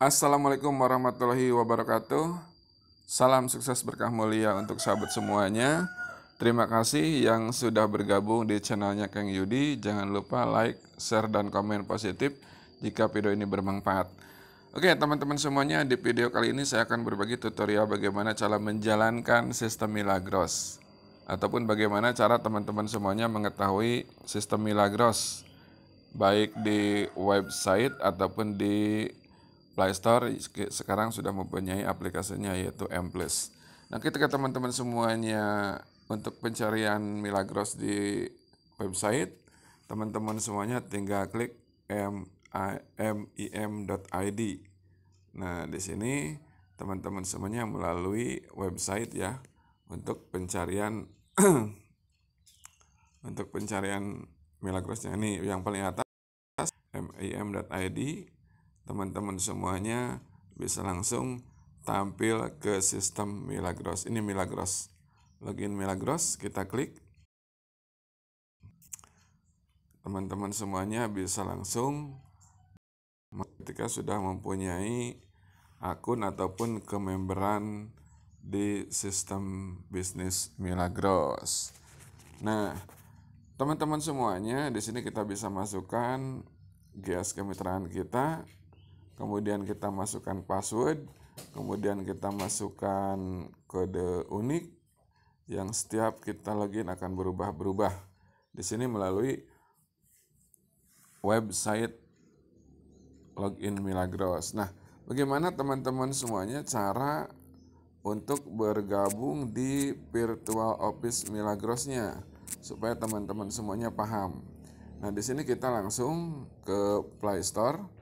Assalamualaikum warahmatullahi wabarakatuh. Salam sukses berkah mulia untuk sahabat semuanya. Terima kasih yang sudah bergabung di channelnya Kang Yudi. Jangan lupa like, share, dan komen positif jika video ini bermanfaat. Oke teman-teman semuanya, di video kali ini saya akan berbagi tutorial bagaimana cara menjalankan sistem Milagros. Ataupun bagaimana cara teman-teman semuanya mengetahui sistem Milagros. Baik di website ataupun di Play Store sekarang sudah mempunyai aplikasinya yaitu M+. Nah, ketika teman-teman semuanya untuk pencarian Milagros di website, teman-teman semuanya tinggal klik id. Nah, di sini teman-teman semuanya melalui website ya untuk pencarian untuk pencarian Milagrosnya ini yang paling atas id teman-teman semuanya bisa langsung tampil ke sistem Milagros. Ini Milagros. Login Milagros, kita klik. Teman-teman semuanya bisa langsung ketika sudah mempunyai akun ataupun kememberan di sistem bisnis Milagros. Nah, teman-teman semuanya, di sini kita bisa masukkan gas kemitraan kita kemudian kita masukkan password, kemudian kita masukkan kode unik yang setiap kita login akan berubah-berubah. Di sini melalui website login Milagros. Nah, bagaimana teman-teman semuanya cara untuk bergabung di virtual office Milagrosnya supaya teman-teman semuanya paham. Nah, di sini kita langsung ke Play Store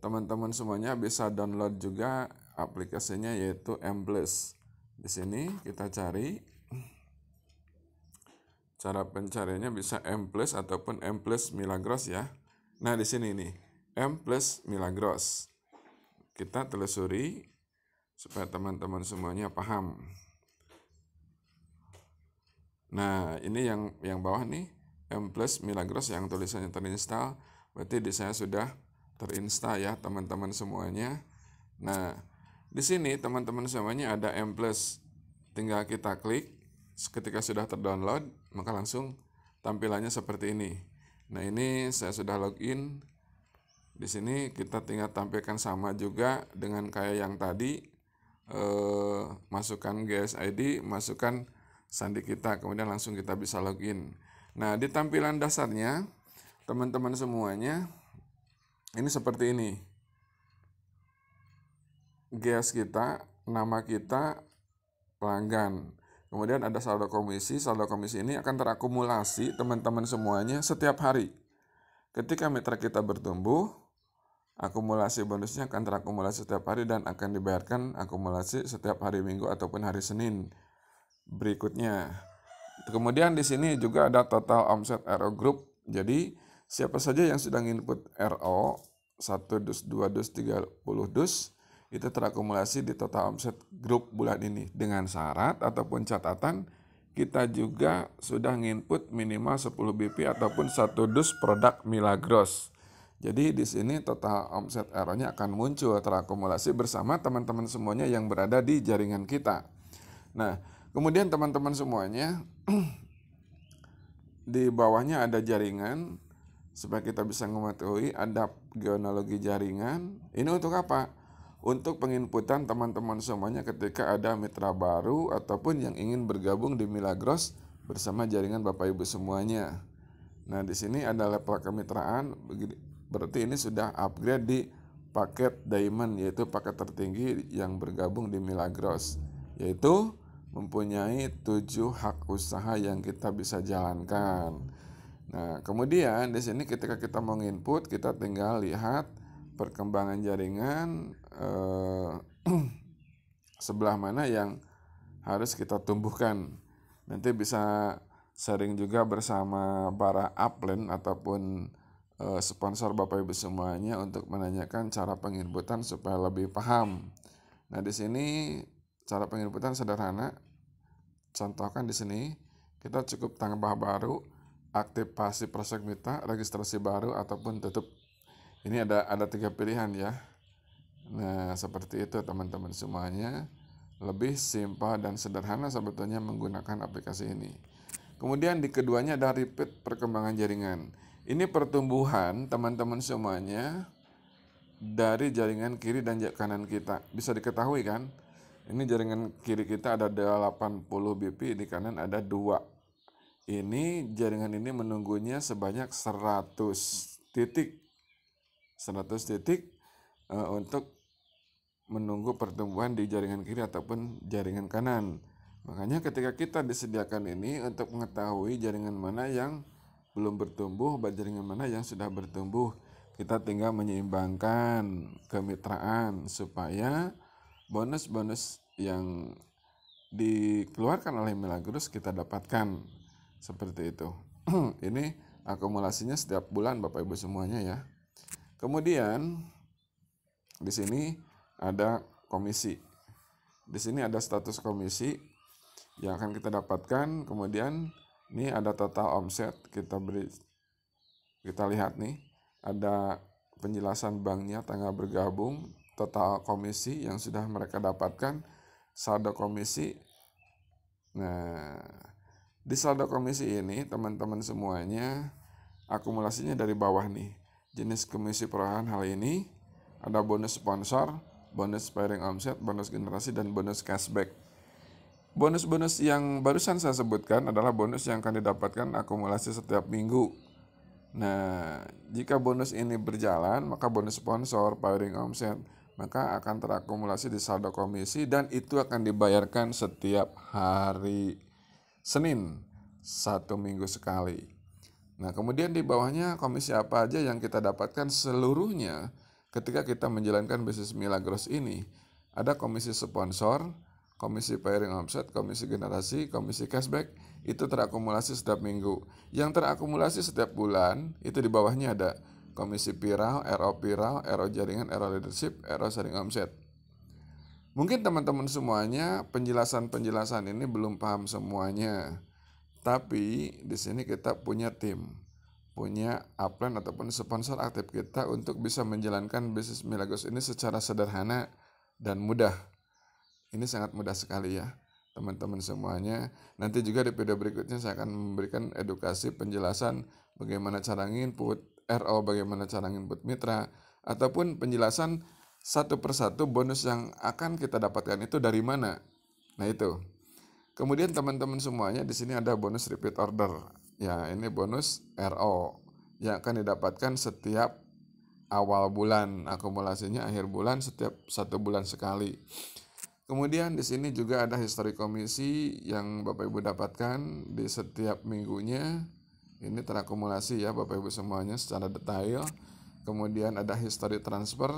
teman-teman semuanya bisa download juga aplikasinya yaitu Plus. Di sini kita cari cara pencariannya bisa Mplus ataupun Mplus Milagros ya. Nah, di sini nih, Mplus Milagros. Kita telusuri supaya teman-teman semuanya paham. Nah, ini yang yang bawah nih, Mplus Milagros yang tulisannya terinstall, berarti di saya sudah terinsta ya teman-teman semuanya. Nah, di sini teman-teman semuanya ada M+. Tinggal kita klik ketika sudah terdownload, maka langsung tampilannya seperti ini. Nah, ini saya sudah login. Di sini kita tinggal tampilkan sama juga dengan kayak yang tadi. Eh, masukkan GSID, masukkan sandi kita, kemudian langsung kita bisa login. Nah, di tampilan dasarnya, teman-teman semuanya, ini seperti ini gas kita nama kita pelanggan kemudian ada saldo komisi saldo komisi ini akan terakumulasi teman-teman semuanya setiap hari ketika mitra kita bertumbuh akumulasi bonusnya akan terakumulasi setiap hari dan akan dibayarkan akumulasi setiap hari Minggu ataupun hari Senin berikutnya. Kemudian di sini juga ada total omset Aero Group. Jadi Siapa saja yang sedang input RO 1 dus, 2 dus, 30 dus itu terakumulasi di total omset grup bulan ini dengan syarat ataupun catatan kita juga sudah nginput minimal 10 BP ataupun 1 dus produk Milagros. Jadi di sini total omset RO-nya akan muncul terakumulasi bersama teman-teman semuanya yang berada di jaringan kita. Nah, kemudian teman-teman semuanya di bawahnya ada jaringan supaya kita bisa mengetahui adab geonologi jaringan. Ini untuk apa? Untuk penginputan teman-teman semuanya ketika ada mitra baru ataupun yang ingin bergabung di Milagros bersama jaringan Bapak Ibu semuanya. Nah, di sini ada level kemitraan. Berarti ini sudah upgrade di paket diamond yaitu paket tertinggi yang bergabung di Milagros yaitu mempunyai tujuh hak usaha yang kita bisa jalankan. Nah, kemudian di sini ketika kita mau input, kita tinggal lihat perkembangan jaringan eh, sebelah mana yang harus kita tumbuhkan. Nanti bisa sharing juga bersama para upline ataupun eh, sponsor Bapak Ibu semuanya untuk menanyakan cara penginputan supaya lebih paham. Nah, di sini cara penginputan sederhana. Contohkan di sini kita cukup tambah baru aktivasi proses mitra, registrasi baru ataupun tutup. Ini ada ada tiga pilihan ya. Nah, seperti itu teman-teman semuanya. Lebih simpel dan sederhana sebetulnya menggunakan aplikasi ini. Kemudian di keduanya ada repeat perkembangan jaringan. Ini pertumbuhan teman-teman semuanya dari jaringan kiri dan kanan kita. Bisa diketahui kan? Ini jaringan kiri kita ada 80 BP, di kanan ada 2 ini jaringan ini menunggunya sebanyak 100 titik 100 titik e, untuk menunggu pertumbuhan di jaringan kiri ataupun jaringan kanan makanya ketika kita disediakan ini untuk mengetahui jaringan mana yang belum bertumbuh jaringan mana yang sudah bertumbuh kita tinggal menyeimbangkan kemitraan supaya bonus-bonus yang dikeluarkan oleh Milagros kita dapatkan seperti itu. Ini akumulasinya setiap bulan Bapak Ibu semuanya ya. Kemudian di sini ada komisi. Di sini ada status komisi yang akan kita dapatkan. Kemudian ini ada total omset kita beri kita lihat nih ada penjelasan banknya tanggal bergabung, total komisi yang sudah mereka dapatkan, saldo komisi. Nah, di saldo komisi ini, teman-teman semuanya, akumulasinya dari bawah nih. Jenis komisi perolehan hal ini ada bonus sponsor, bonus pairing omset, bonus generasi, dan bonus cashback. Bonus-bonus yang barusan saya sebutkan adalah bonus yang akan didapatkan akumulasi setiap minggu. Nah, jika bonus ini berjalan, maka bonus sponsor, pairing omset, maka akan terakumulasi di saldo komisi dan itu akan dibayarkan setiap hari. Senin satu minggu sekali. Nah, kemudian di bawahnya komisi apa aja yang kita dapatkan seluruhnya ketika kita menjalankan bisnis Milagros ini. Ada komisi sponsor, komisi pairing offset, komisi generasi, komisi cashback, itu terakumulasi setiap minggu. Yang terakumulasi setiap bulan, itu di bawahnya ada komisi viral, RO viral, RO jaringan, RO leadership, RO sharing omset. Mungkin teman-teman semuanya penjelasan-penjelasan ini belum paham semuanya. Tapi di sini kita punya tim, punya upline ataupun sponsor aktif kita untuk bisa menjalankan bisnis Milagros ini secara sederhana dan mudah. Ini sangat mudah sekali ya teman-teman semuanya. Nanti juga di video berikutnya saya akan memberikan edukasi penjelasan bagaimana cara nginput, RO bagaimana cara nginput mitra, ataupun penjelasan satu persatu bonus yang akan kita dapatkan itu dari mana. Nah itu. Kemudian teman-teman semuanya di sini ada bonus repeat order. Ya ini bonus RO yang akan didapatkan setiap awal bulan akumulasinya akhir bulan setiap satu bulan sekali. Kemudian di sini juga ada histori komisi yang Bapak Ibu dapatkan di setiap minggunya. Ini terakumulasi ya Bapak Ibu semuanya secara detail. Kemudian ada histori transfer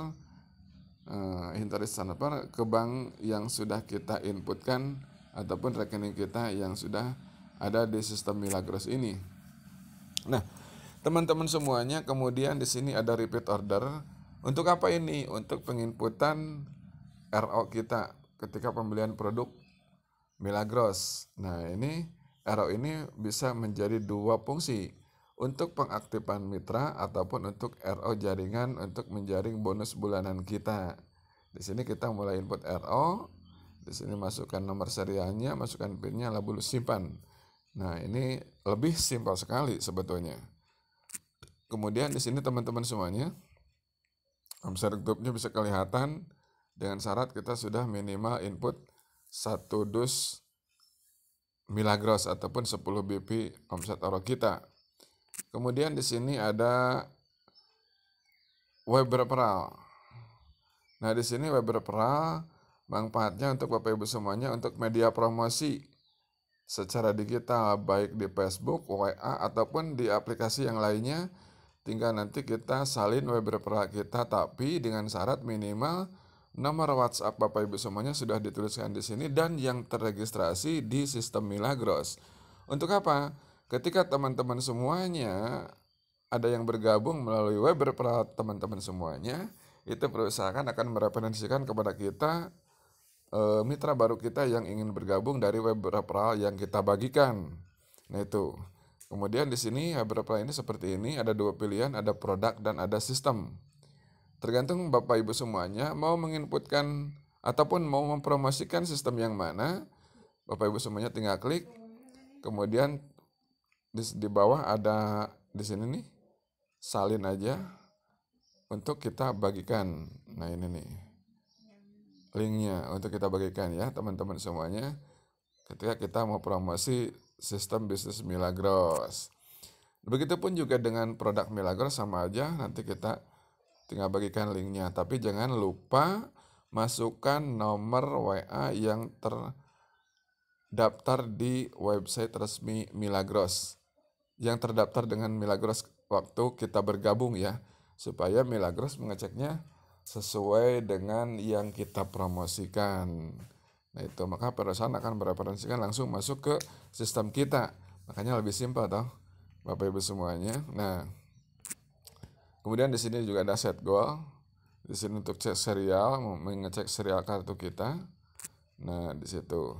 uh, interesan apa ke bank yang sudah kita inputkan ataupun rekening kita yang sudah ada di sistem Milagros ini. Nah, teman-teman semuanya kemudian di sini ada repeat order. Untuk apa ini? Untuk penginputan RO kita ketika pembelian produk Milagros. Nah, ini RO ini bisa menjadi dua fungsi untuk pengaktifan mitra ataupun untuk RO jaringan untuk menjaring bonus bulanan kita. Di sini kita mulai input RO, di sini masukkan nomor serialnya, masukkan pinnya lalu simpan. Nah, ini lebih simpel sekali sebetulnya. Kemudian di sini teman-teman semuanya omset grupnya bisa kelihatan dengan syarat kita sudah minimal input satu dus Milagros ataupun 10 BP omset oro kita. Kemudian di sini ada web referral. Nah, di sini web referral manfaatnya untuk Bapak Ibu semuanya untuk media promosi secara digital baik di Facebook, WA ataupun di aplikasi yang lainnya. Tinggal nanti kita salin web referral kita tapi dengan syarat minimal nomor WhatsApp Bapak Ibu semuanya sudah dituliskan di sini dan yang terregistrasi di sistem Milagros. Untuk apa? ketika teman-teman semuanya ada yang bergabung melalui web berperat teman-teman semuanya itu perusahaan akan mereferensikan kepada kita eh, mitra baru kita yang ingin bergabung dari web referral yang kita bagikan nah itu kemudian di sini web referral ini seperti ini ada dua pilihan ada produk dan ada sistem tergantung bapak ibu semuanya mau menginputkan ataupun mau mempromosikan sistem yang mana bapak ibu semuanya tinggal klik kemudian di, di bawah ada di sini nih salin aja untuk kita bagikan nah ini nih linknya untuk kita bagikan ya teman-teman semuanya ketika kita mau promosi sistem bisnis Milagros begitupun juga dengan produk Milagros sama aja nanti kita tinggal bagikan linknya tapi jangan lupa masukkan nomor WA yang terdaftar di website resmi Milagros yang terdaftar dengan Milagros waktu kita bergabung ya supaya Milagros mengeceknya sesuai dengan yang kita promosikan. Nah itu maka perusahaan akan mereferensikan langsung masuk ke sistem kita. Makanya lebih simpel toh Bapak Ibu semuanya. Nah kemudian di sini juga ada set goal. Di sini untuk cek serial, mengecek serial kartu kita. Nah di situ.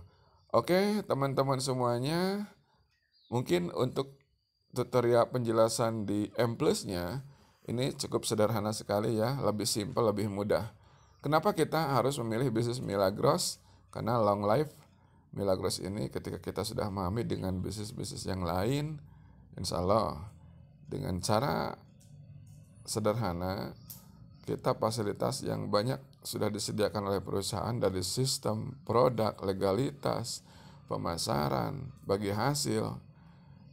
Oke teman-teman semuanya, mungkin untuk tutorial penjelasan di M plusnya ini cukup sederhana sekali ya, lebih simple lebih mudah. Kenapa kita harus memilih bisnis Milagros? Karena long life Milagros ini ketika kita sudah memahami dengan bisnis-bisnis yang lain, insya Allah dengan cara sederhana kita fasilitas yang banyak sudah disediakan oleh perusahaan dari sistem, produk, legalitas, pemasaran, bagi hasil,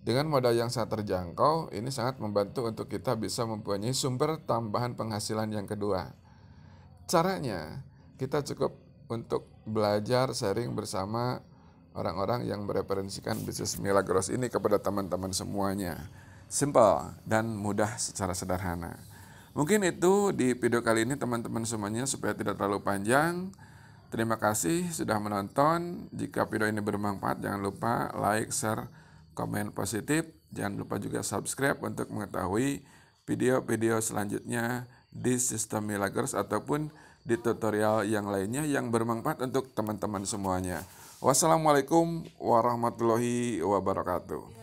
dengan modal yang sangat terjangkau, ini sangat membantu untuk kita bisa mempunyai sumber tambahan penghasilan yang kedua. Caranya, kita cukup untuk belajar sharing bersama orang-orang yang mereferensikan bisnis Milagros ini kepada teman-teman semuanya. Simple dan mudah secara sederhana. Mungkin itu di video kali ini teman-teman semuanya supaya tidak terlalu panjang. Terima kasih sudah menonton. Jika video ini bermanfaat, jangan lupa like, share, komen positif. Jangan lupa juga subscribe untuk mengetahui video-video selanjutnya di sistem Milagers ataupun di tutorial yang lainnya yang bermanfaat untuk teman-teman semuanya. Wassalamualaikum warahmatullahi wabarakatuh.